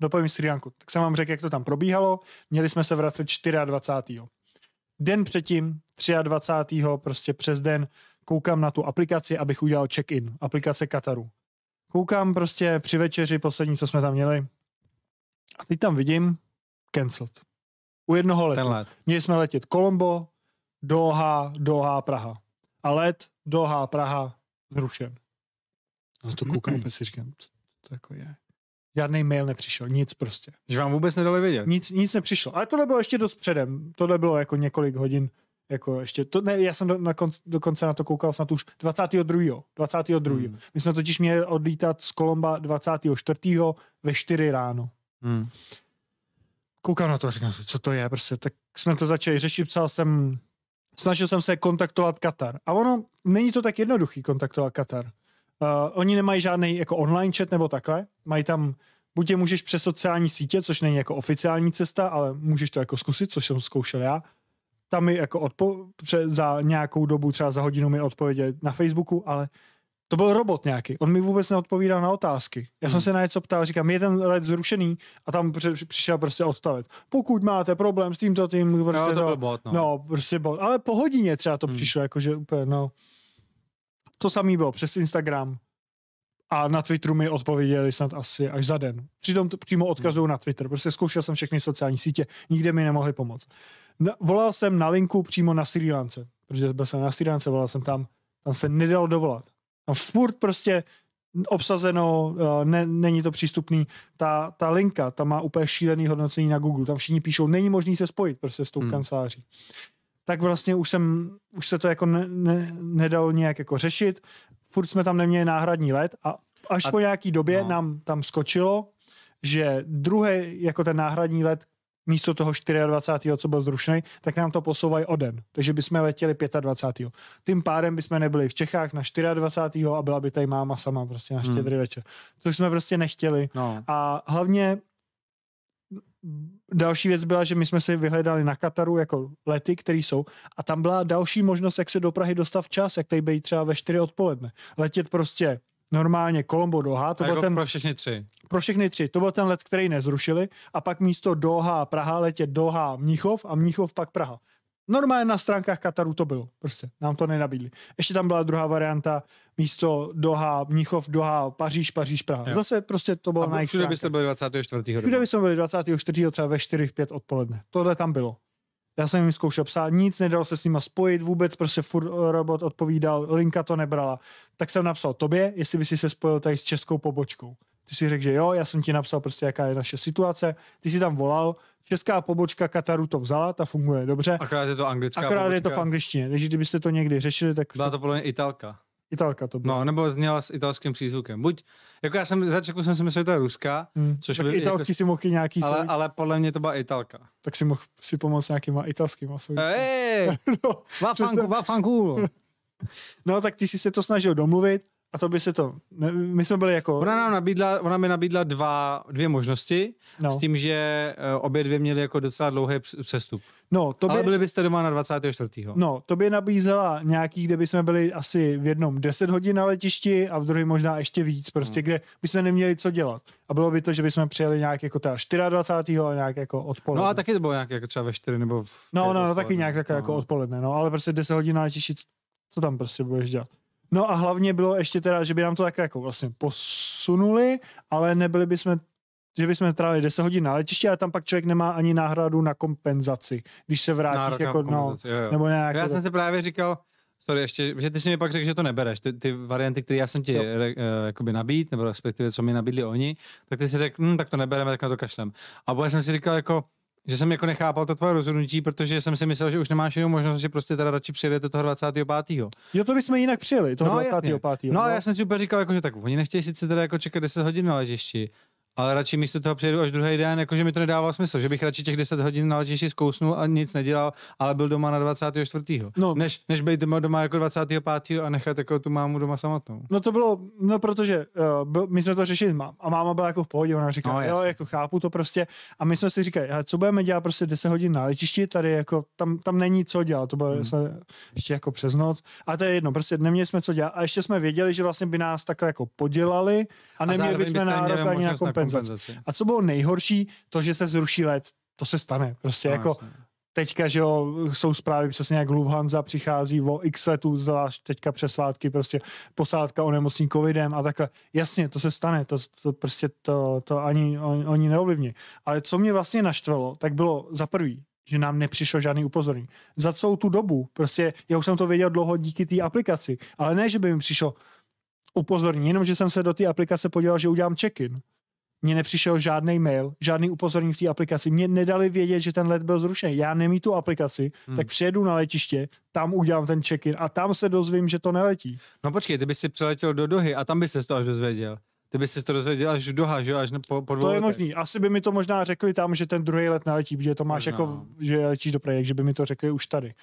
dopovím Sri Lanku. Tak jsem vám řekl, jak to tam probíhalo. Měli jsme se vracet 24. Den předtím, 23. prostě přes den, koukám na tu aplikaci, abych udělal check-in. Aplikace Kataru. Koukám prostě při večeři, poslední, co jsme tam měli. A teď tam vidím cancelled. U jednoho letu. Ten let. Měli jsme letět Kolombo, Doha, Doha, Praha. A let Doha, Praha zrušen. Na to koukám, mm-hmm. si říkám, co to jako je. Žádný mail nepřišel, nic prostě. Že vám vůbec nedali vědět? Nic, nic nepřišlo. Ale tohle bylo ještě dost předem. Tohle bylo jako několik hodin. Jako ještě, to, ne, já jsem do, na konc, dokonce na to koukal snad už 22. 22. Hmm. My jsme totiž měli odlítat z Kolomba 24. ve 4 ráno. Hmm. Koukám na to a říkám, co to je, prostě, tak jsme to začali řešit, psal jsem, snažil jsem se kontaktovat Katar. A ono, není to tak jednoduchý kontaktovat Katar. Uh, oni nemají žádný jako online chat nebo takhle, mají tam, buď je můžeš přes sociální sítě, což není jako oficiální cesta, ale můžeš to jako zkusit, což jsem zkoušel já. Tam mi jako odpo- pře- za nějakou dobu, třeba za hodinu mi odpověděli na Facebooku, ale to byl robot nějaký, on mi vůbec neodpovídal na otázky. Já hmm. jsem se na něco ptal, říkám, je ten let zrušený a tam přišel prostě odstavit. Pokud máte problém s tímto tím, no, prostě no, to, to bot, no. no, prostě bot. Ale po hodině třeba to hmm. přišlo, jakože úplně, no to samý bylo přes Instagram a na Twitteru mi odpověděli snad asi až za den. Přitom to přímo odkazují na Twitter. Prostě zkoušel jsem všechny sociální sítě, nikde mi nemohli pomoct. Na, volal jsem na linku přímo na Sri Lance, protože byl jsem na Sri Lance, volal jsem tam, tam se nedalo dovolat. Tam furt prostě obsazeno, eh, ne, není to přístupný. Ta, ta linka, ta má úplně šílený hodnocení na Google, tam všichni píšou, není možný se spojit prostě s tou hmm. kanceláří tak vlastně už jsem, už se to jako ne, ne, nedalo nějak jako řešit. Furt jsme tam neměli náhradní let a až a, po nějaký době no. nám tam skočilo, že druhý jako ten náhradní let místo toho 24. co byl zrušený, tak nám to posouvají o den. Takže bychom letěli 25. Tím pádem bychom nebyli v Čechách na 24. a byla by tady máma sama prostě na hmm. štědrý hmm. večer. Což jsme prostě nechtěli. No. A hlavně další věc byla, že my jsme si vyhledali na Kataru jako lety, které jsou a tam byla další možnost, jak se do Prahy dostat včas, jak tady být třeba ve 4 odpoledne. Letět prostě normálně Kolombo Doha. To a byl jako ten, pro všechny tři. Pro všechny tři. To byl ten let, který nezrušili a pak místo Doha Praha letět Doha Mnichov a Mnichov pak Praha. Normálně na stránkách Kataru to bylo. Prostě nám to nenabídli. Ještě tam byla druhá varianta místo Doha, Mnichov, Doha, Paříž, Paříž, Praha. Jo. Zase prostě to bylo na jejich Všude byste byli 24. Všude bychom byli 24. třeba ve 4, 5 odpoledne. Tohle tam bylo. Já jsem jim zkoušel psát nic, nedalo se s nima spojit vůbec, prostě furt eh, robot odpovídal, linka to nebrala. Tak jsem napsal tobě, jestli by si se spojil tady s českou pobočkou ty si řekl, že jo, já jsem ti napsal prostě, jaká je naše situace, ty si tam volal, česká pobočka Kataru to vzala, ta funguje dobře. Akorát je to anglická Akorát pobočka. je to v angličtině, takže kdybyste to někdy řešili, tak... Byla to podle mě Italka. Italka to byla. No, nebo zněla s italským přízvukem. Buď, jako já jsem, začátku jsem si myslel, že to je ruská, hmm. což tak by, italský jako, si mohl nějaký... Ale, člověk. ale podle mě to byla italka. Tak si mohl si pomoct nějakýma italskýma Ej, no, vafanku, vafanku. no, tak ty jsi se to snažil domluvit, a to by se to... My jsme byli jako... Ona nám nabídla, ona mi nabídla dva, dvě možnosti no. s tím, že eh, obě dvě měly jako docela dlouhý přestup. No, to by... Ale byli byste doma na 24. No, to by nabízela nějaký, kde by jsme byli asi v jednom 10 hodin na letišti a v druhý možná ještě víc, prostě no. kde by jsme neměli co dělat. A bylo by to, že bychom přijeli nějak jako teda 24. a nějak jako odpoledne. No a taky to bylo nějak jako třeba ve 4 nebo v... No, no, no taky nějak jako-, jako no. jako odpoledne, no, ale prostě 10 hodin na letišti, co tam prostě budeš dělat? No a hlavně bylo ještě teda, že by nám to tak jako vlastně posunuli, ale nebyli bychom že bychom trávili 10 hodin na letišti, ale tam pak člověk nemá ani náhradu na kompenzaci, když se vrátí. Nárok jako, no, jo, jo. Nebo nějak, já jako- jsem si právě říkal, Sorry, ještě, že ty si mi pak řekl, že to nebereš. Ty, ty varianty, které já jsem ti uh, nabít, nebo respektive co mi nabídli oni, tak ty si řekl, hm, tak to nebereme, tak na to kašlem. A já jsem si říkal, jako, že jsem jako nechápal to tvoje rozhodnutí, protože jsem si myslel, že už nemáš jinou možnost, že prostě teda radši přijedete toho 25. Jo, to bychom jinak přijeli, toho no, 25. No, No, ale no. já jsem si úplně říkal, jako, že tak oni nechtějí sice teda jako čekat 10 hodin na ležišti, ale radši místo toho přijedu až druhý den, jakože mi to nedávalo smysl, že bych radši těch 10 hodin na letišti zkousnul a nic nedělal, ale byl doma na 24. No. Než, než být doma, doma jako 25. a nechat jako tu mámu doma samotnou. No to bylo, no protože uh, byl, my jsme to řešili mám a máma byla jako v pohodě, ona říká, no, jo, jako chápu to prostě a my jsme si říkali, ale co budeme dělat prostě 10 hodin na letišti, tady jako tam, tam není co dělat, to bylo hmm. se, ještě jako přes noc a to je jedno, prostě neměli jsme co dělat a ještě jsme věděli, že vlastně by nás takhle jako podělali a neměli a bychom nárok ani na kompenzace. A co bylo nejhorší, to, že se zruší let. To se stane. Prostě no, jako jasně. teďka, že jo, jsou zprávy přesně jak Lufthansa přichází o x letů, zvlášť teďka přesvátky, prostě posádka onemocní covidem a takhle. Jasně, to se stane, to, to prostě to, to ani on, oni neovlivní. Ale co mě vlastně naštvalo, tak bylo za prvý, že nám nepřišlo žádný upozornění. Za celou tu dobu, prostě já už jsem to věděl dlouho díky té aplikaci, ale ne, že by mi přišlo upozornění, jenom že jsem se do té aplikace podíval, že udělám check-in mně nepřišel žádný mail, žádný upozornění v té aplikaci. Mě nedali vědět, že ten let byl zrušený. Já nemí tu aplikaci, hmm. tak přijedu na letiště, tam udělám ten check-in a tam se dozvím, že to neletí. No počkej, ty bys si přeletěl do Dohy a tam bys se to až dozvěděl. Ty bys si to dozvěděl až v Doha, že až po, po To je možný. Asi by mi to možná řekli tam, že ten druhý let neletí, protože to máš jako, no. jako, že letíš do Prahy, že by mi to řekli už tady.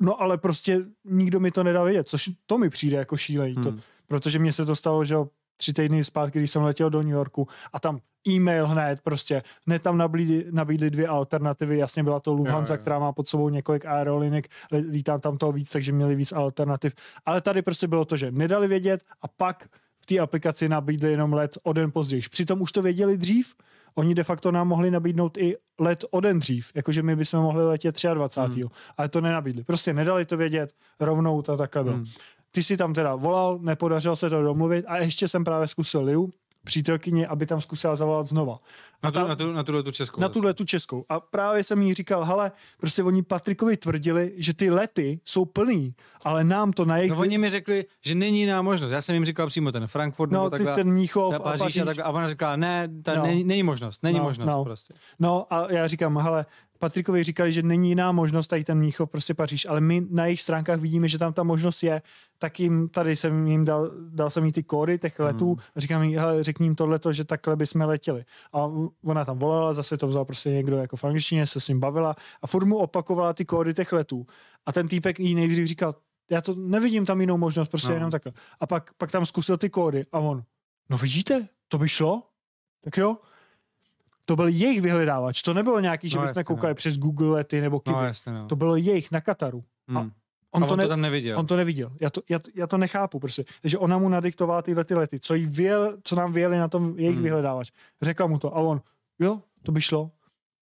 No ale prostě nikdo mi to nedal vědět, což to mi přijde jako šílení. Hmm. To, protože mně se to stalo, že tři týdny zpátky, když jsem letěl do New Yorku a tam e-mail hned prostě. Hned tam nabídli, nabídli dvě alternativy, jasně byla to Lufthansa, která má pod sobou několik aerolinek, lítám tam toho víc, takže měli víc alternativ. Ale tady prostě bylo to, že nedali vědět a pak v té aplikaci nabídli jenom let o den později. Přitom už to věděli dřív, oni de facto nám mohli nabídnout i let o den dřív, jakože my bychom mohli letět 23. Hmm. Ale to nenabídli. Prostě nedali to vědět, rovnou to takhle bylo. Hmm ty si tam teda volal, nepodařilo se to domluvit a ještě jsem právě zkusil Liu, přítelkyně, aby tam zkusila zavolat znova. na, tu, ta, na, tu, na tuhle tu českou. Na tuhle tu českou. A právě jsem jí říkal, hele, prostě oni Patrikovi tvrdili, že ty lety jsou plný, ale nám to na jejich... No oni mi řekli, že není jiná možnost. Já jsem jim říkal přímo ten Frankfurt no, nebo takhle, ten Míchov a Paříž, a, Paříž. A, takhle, a ona říkala, ne, ta no. není, není možnost, není no, možnost no. prostě. No a já říkám, hele, Patrikovi říkali, že není jiná možnost tady ten Mnichov prostě Paříž, ale my na jejich stránkách vidíme, že tam ta možnost je, tak jim tady jsem jim dal, dal jsem jí ty kory těch hmm. letů hmm. a říkám jim hele, řekni jim tohleto, že takhle bychom letěli. A ona tam volala, zase to vzal prostě někdo jako v angličtině, se s ním bavila a furt mu opakovala ty kódy těch letů. A ten týpek jí nejdřív říkal, já to nevidím tam jinou možnost, prostě no. jenom takhle. A pak, pak tam zkusil ty kódy a on, no vidíte, to by šlo? Tak jo, to byl jejich vyhledávač. To nebylo nějaký, že no, bychom koukali ne. No. přes Google lety nebo no, Kiwi. No, jasně, no. To bylo jejich na Kataru. Hmm. A on, a on to, ne- to tam neviděl. On to neviděl. Já to, já, já to nechápu prostě. Takže ona mu nadiktovala tyhle ty lety, co, jí vyjel, co nám vyjeli na tom jejich hmm. vyhledávač. Řekla mu to a on, jo, to by šlo.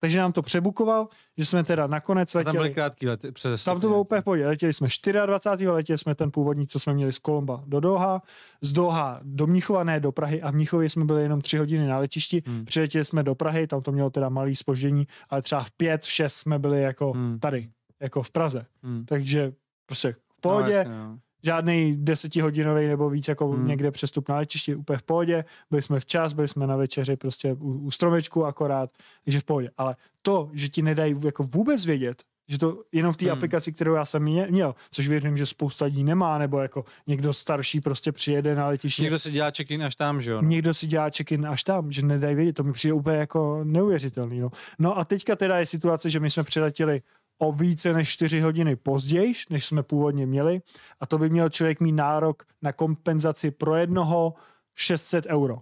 Takže nám to přebukoval, že jsme teda nakonec letěli. A tam byly krátký let, přes Tam to bylo úplně pohodě. Letěli jsme 24. letěli jsme ten původní, co jsme měli z Kolomba do Doha, z Doha do Mnichova, ne do Prahy a v Mnichově jsme byli jenom 3 hodiny na letišti, hmm. přiletěli jsme do Prahy, tam to mělo teda malý spoždění, ale třeba v 5, v 6 jsme byli jako hmm. tady, jako v Praze. Hmm. Takže prostě v no, pohodě. No, jasně, no žádný desetihodinový nebo víc jako hmm. někde přestup na letišti, úplně v pohodě, byli jsme včas, byli jsme na večeři prostě u, u stromečku akorát, takže v pohodě. Ale to, že ti nedají jako vůbec vědět, že to jenom v té hmm. aplikaci, kterou já jsem měl, což věřím, že spousta lidí nemá, nebo jako někdo starší prostě přijede na letiště. Někdo si dělá check-in až tam, že jo? No? Někdo si dělá check-in až tam, že nedají vědět, to mi přijde úplně jako neuvěřitelný. No. no a teďka teda je situace, že my jsme přiletěli o více než 4 hodiny později, než jsme původně měli a to by měl člověk mít nárok na kompenzaci pro jednoho 600 euro.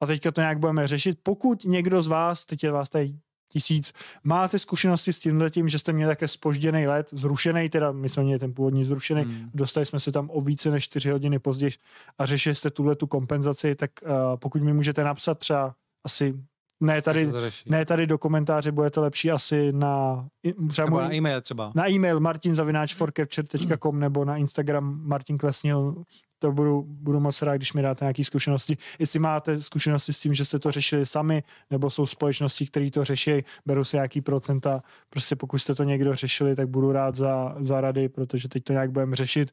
A teďka to nějak budeme řešit. Pokud někdo z vás, teď je vás tady tisíc, máte zkušenosti s tímhle tím, že jste měli také spožděný let, zrušený, teda my jsme měli ten původní zrušený, hmm. dostali jsme se tam o více než 4 hodiny později a řešili jste tuhle tu kompenzaci, tak uh, pokud mi můžete napsat třeba asi ne tady, ne tady do komentáře, bude to lepší asi na... Třeba, nebo na e-mail třeba. Na e-mail nebo na Instagram Martin Klesnil. To budu, budu moc rád, když mi dáte nějaké zkušenosti. Jestli máte zkušenosti s tím, že jste to řešili sami, nebo jsou společnosti, které to řeší, berou si nějaký procenta. Prostě pokud jste to někdo řešili, tak budu rád za, za rady, protože teď to nějak budeme řešit.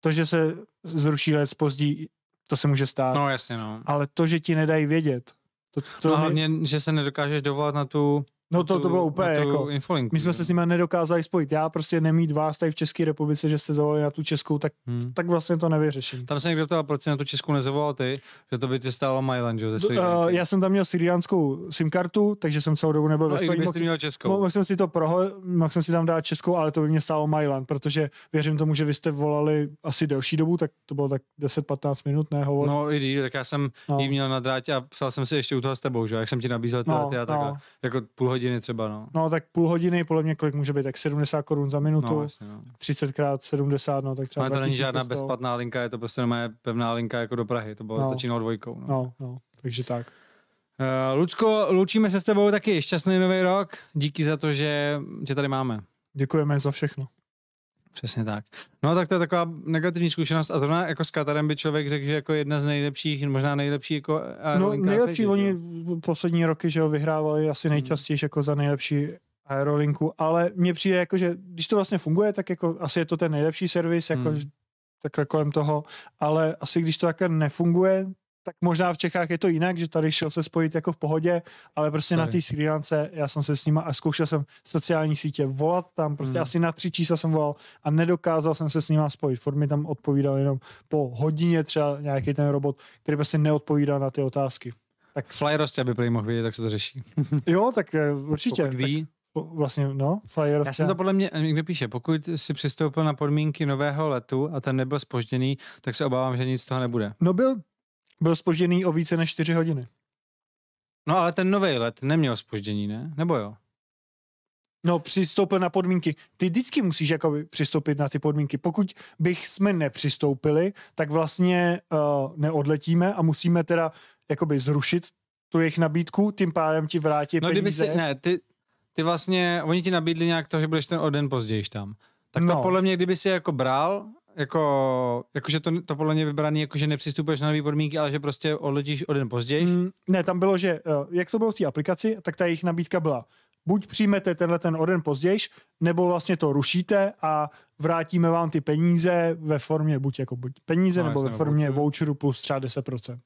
To, že se zruší let později, to se může stát. No jasně, no. Ale to, že ti nedají vědět, to, to no, hlavně, že se nedokážeš dovolat na tu No to, tu, to bylo úplně jako, infolinku, my jsme se s nimi nedokázali spojit. Já prostě nemít vás tady v České republice, že jste zavolali na tu Českou, tak, hmm. tak vlastně to nevyřeším. Tam se někdo ptal, proč jsi na tu Českou nezavolal ty, že to by tě stálo Mylan, že ze uh, Já jsem tam měl syriánskou SIM kartu, takže jsem celou dobu nebyl no, ve spojení. Mohl, měl českou. mohl, jsem si to proho, mohl jsem si tam dát Českou, ale to by mě stálo Mylan, protože věřím tomu, že vy jste volali asi delší dobu, tak to bylo tak 10-15 minut, ne hovor. No i díl, tak já jsem no. jí měl na drátě a psal jsem si ještě u toho s tebou, že jak jsem ti nabízel no, drátě a tak no. jako půl hodiny třeba, no. No, tak půl hodiny, podle mě kolik může být, tak 70 korun za minutu, no, jasně, no. 30 krát 70, no, tak třeba Ale no, to není žádná bezplatná linka, je to prostě moje pevná linka jako do Prahy, to bylo no. začínalo dvojkou. No. no, no, takže tak. Uh, Lucko, loučíme se s tebou taky. Šťastný nový rok. Díky za to, že tě tady máme. Děkujeme za všechno. Přesně tak. No tak to je taková negativní zkušenost a zrovna jako s Katarem by člověk řekl, že jako jedna z nejlepších, možná nejlepší jako No nejlepší, oni jo? poslední roky, že ho vyhrávali asi hmm. nejčastěji hmm. jako za nejlepší aerolinku, ale mně přijde jako, že když to vlastně funguje, tak jako asi je to ten nejlepší servis, jako hmm. takhle kolem toho, ale asi když to takhle nefunguje, tak možná v Čechách je to jinak, že tady šel se spojit jako v pohodě, ale prostě Sorry. na té Sri Lance, já jsem se s nima a zkoušel jsem sociální sítě volat tam, prostě mm. asi na tři čísla jsem volal a nedokázal jsem se s nima spojit. Ford mi tam odpovídal jenom po hodině třeba nějaký ten robot, který prostě neodpovídal na ty otázky. Tak Flyrost, aby pro mohl vědět, jak se to řeší. jo, tak eh, určitě. Pokud ví, tak vlastně, no, flyer. Já jsem to podle mě, eh, někdo píše, pokud si přistoupil na podmínky nového letu a ten nebyl spožděný, tak se obávám, že nic z toho nebude. No byl byl spožděný o více než 4 hodiny. No ale ten nový let neměl spoždění, ne? Nebo jo? No, přistoupil na podmínky. Ty vždycky musíš jakoby přistoupit na ty podmínky. Pokud bych jsme nepřistoupili, tak vlastně uh, neodletíme a musíme teda jakoby zrušit tu jejich nabídku, tím pádem ti vrátí no, peníze. Kdyby si, ne, ty, ty vlastně, oni ti nabídli nějak to, že budeš ten o den později tam. Tak no. to podle mě, kdyby si jako bral jako, jakože to, to podle mě vybraný, jakože nepřistupuješ na nové podmínky, ale že prostě odletíš o den později? Mm, ne, tam bylo, že eh, jak to bylo v té aplikaci, tak ta jejich nabídka byla buď přijmete tenhle ten o den později, nebo vlastně to rušíte a vrátíme vám ty peníze ve formě buď jako buď peníze, no, nebo ve no, formě voucheru plus třeba 10%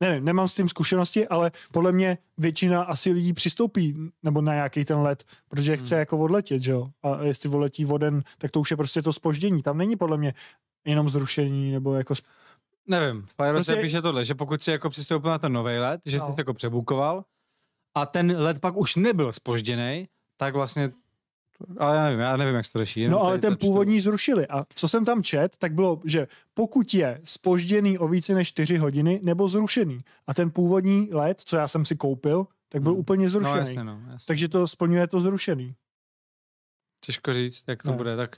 nevím, nemám s tím zkušenosti, ale podle mě většina asi lidí přistoupí nebo na nějaký ten let, protože hmm. chce hmm. jako odletět, že jo? A jestli odletí voden, tak to už je prostě to spoždění. Tam není podle mě jenom zrušení nebo jako... Nevím, v prostě... píše tohle, že pokud si jako přistoupil na ten nový let, že no. jsi jako přebukoval a ten let pak už nebyl spožděný, tak vlastně ale já nevím, já nevím, jak se to řeší. No ale ten původní zrušili. A co jsem tam čet, tak bylo, že pokud je spožděný o více než 4 hodiny, nebo zrušený. A ten původní let, co já jsem si koupil, tak byl hmm. úplně no, zrušený. No, jasně, no, jasně. Takže to splňuje to zrušený. Těžko říct, jak to ne. bude. Tak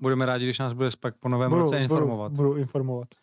budeme rádi, když nás bude pak po novém budu, roce informovat. Budu, budu informovat.